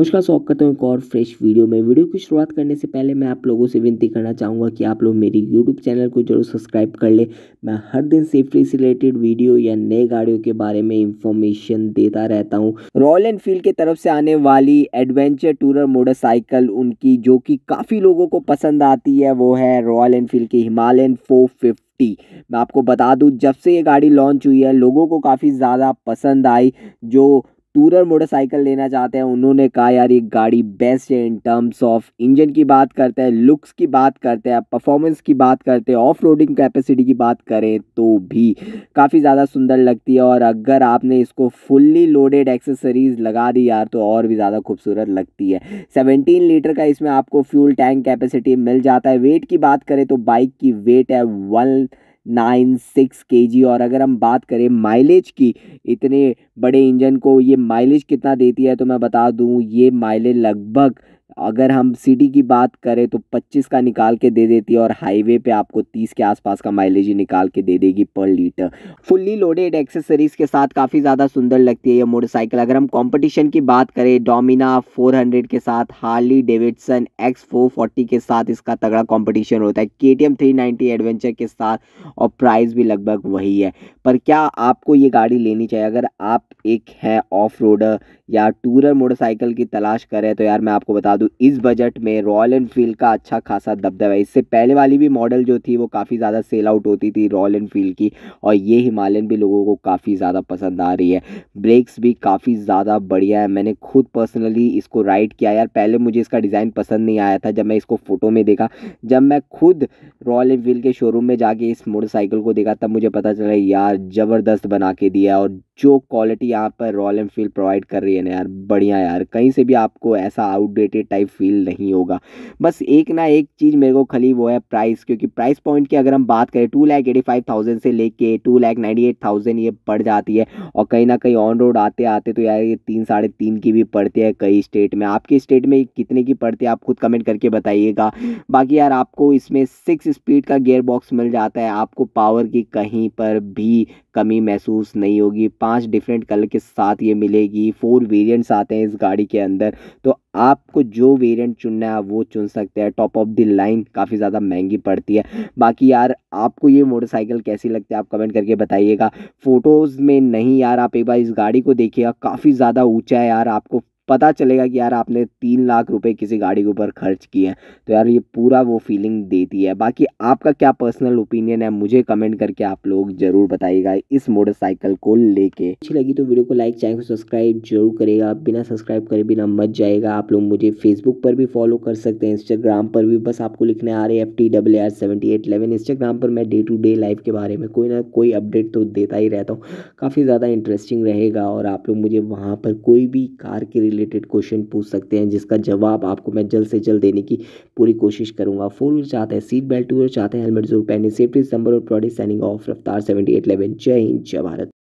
नमस्कार स्वागत करता हूँ एक और फ्रेश वीडियो में वीडियो की शुरुआत करने से पहले मैं आप लोगों से विनती करना चाहूँगा कि आप लोग मेरी यूट्यूब चैनल को जरूर सब्सक्राइब कर ले मैं हर दिन सेफ्टी से रिलेटेड वीडियो या नए गाड़ियों के बारे में इंफॉर्मेशन देता रहता हूँ रॉयल एनफील्ड की तरफ से आने वाली एडवेंचर टूरर मोटरसाइकिल उनकी जो कि काफ़ी लोगों को पसंद आती है वो है रॉयल एनफील्ड की हिमालयन फोर फिफ्टी मैं आपको बता दूं जब से ये गाड़ी लॉन्च हुई है लोगों को काफ़ी ज़्यादा पसंद आई जो टूरर मोटरसाइकिल लेना चाहते हैं उन्होंने कहा यार ये गाड़ी बेस्ट है इन टर्म्स ऑफ इंजन की बात करते हैं लुक्स की बात करते हैं परफॉर्मेंस की बात करते हैं ऑफ रोडिंग कैपेसिटी की बात करें तो भी काफ़ी ज़्यादा सुंदर लगती है और अगर आपने इसको फुल्ली लोडेड एक्सेसरीज लगा दी यार तो और भी ज़्यादा खूबसूरत लगती है सेवनटीन लीटर का इसमें आपको फ्यूल टैंक कैपेसिटी मिल जाता है वेट की बात करें तो बाइक की वेट है वन नाइन सिक्स के जी और अगर हम बात करें माइलेज की इतने बड़े इंजन को ये माइलेज कितना देती है तो मैं बता दूँ ये माइलेज लगभग अगर हम सिटी की बात करें तो 25 का निकाल के दे देती है और हाईवे पे आपको 30 के आसपास का माइलेज ही निकाल के दे देगी पर लीटर फुल्ली लोडेड एक्सेसरीज के साथ काफ़ी ज़्यादा सुंदर लगती है ये मोटरसाइकिल अगर हम कंपटीशन की बात करें डोमिना 400 के साथ हार्ली डेविडसन एक्स के साथ इसका तगड़ा कॉम्पिटिशन होता है के टी एडवेंचर के साथ और प्राइस भी लगभग वही है पर क्या आपको ये गाड़ी लेनी चाहिए अगर आप एक है ऑफ या टूरर मोटरसाइकिल की तलाश करें तो यार मैं आपको बता दूं इस बजट में रॉयल एनफील्ड का अच्छा खासा दबदबा है इससे पहले वाली भी मॉडल जो थी वो काफ़ी ज़्यादा सेल आउट होती थी रॉयल एनफील्ड की और ये हिमालयन भी लोगों को काफ़ी ज़्यादा पसंद आ रही है ब्रेक्स भी काफ़ी ज़्यादा बढ़िया है मैंने खुद पर्सनली इसको राइड किया यार पहले मुझे इसका डिज़ाइन पसंद नहीं आया था जब मैं इसको फ़ोटो में देखा जब मैं खुद रॉयल इनफील्ड के शोरूम में जाके इस मोटरसाइकिल को देखा तब मुझे पता चला यार ज़बरदस्त बना के दिया और जो क्वालिटी यहाँ पर रॉयल इनफील्ड प्रोवाइड कर रही है ना यार बढ़िया यार कहीं से भी आपको ऐसा आउटडेटेड टाइप फील नहीं होगा बस एक ना एक चीज़ मेरे को खली वो है प्राइस क्योंकि प्राइस पॉइंट की अगर हम बात करें two lakh eighty five thousand से लेके two lakh ninety eight thousand ये पड़ जाती है और कहीं ना कहीं ऑन रोड आते आते तो यार ये तीन साढ़े तीन की भी पड़ती है कई स्टेट में आपके स्टेट में कितने की पड़ती है आप खुद कमेंट करके बताइएगा बाकी यार आपको इसमें सिक्स स्पीड का गेयर बॉक्स मिल जाता है आपको पावर की कहीं पर भी कमी महसूस नहीं होगी पांच डिफरेंट कलर के साथ ये मिलेगी फोर वेरिएंट्स आते हैं इस गाड़ी के अंदर तो आपको जो वेरिएंट चुनना है वो चुन सकते हैं टॉप ऑफ द लाइन काफ़ी ज़्यादा महंगी पड़ती है बाकी यार आपको ये मोटरसाइकिल कैसी लगती है आप कमेंट करके बताइएगा फ़ोटोज़ में नहीं यार आप एक बार इस गाड़ी को देखिएगा काफ़ी ज़्यादा ऊँचा है यार आपको पता चलेगा कि यार आपने तीन लाख रुपए किसी गाड़ी के ऊपर खर्च किए हैं तो यार ये पूरा वो फीलिंग देती है बाकी आपका क्या पर्सनल ओपिनियन है मुझे कमेंट करके आप लोग ज़रूर बताइएगा इस मोटरसाइकिल को लेके अच्छी लगी तो वीडियो को लाइक चैनल को सब्सक्राइब जरूर करेगा बिना सब्सक्राइब करे बिना मत जाएगा आप लोग मुझे फेसबुक पर भी फॉलो कर सकते हैं इंस्टाग्राम पर भी बस आपको लिखना रहे हैं F T W R seventy eight eleven Instagram पर मैं डे टू डे लाइफ के बारे में कोई ना कोई अपडेट तो देता ही रहता हूँ काफ़ी ज़्यादा इंटरेस्टिंग रहेगा और आप लोग मुझे वहाँ पर कोई भी कार के रिलेटेड रिलेटेड क्वेश्चन पूछ सकते हैं जिसका जवाब आपको मैं जल्द से जल्द देने की पूरी कोशिश करूंगा फुल चाहते हैं सीट बेल्ट और चाहते हैं हेलमेट जरूर पहने सेफ्टी नंबर और प्रोडक्ट साइनिंग ऑफ रफ्तार सेवेंटी एट जय हिंद जय भारत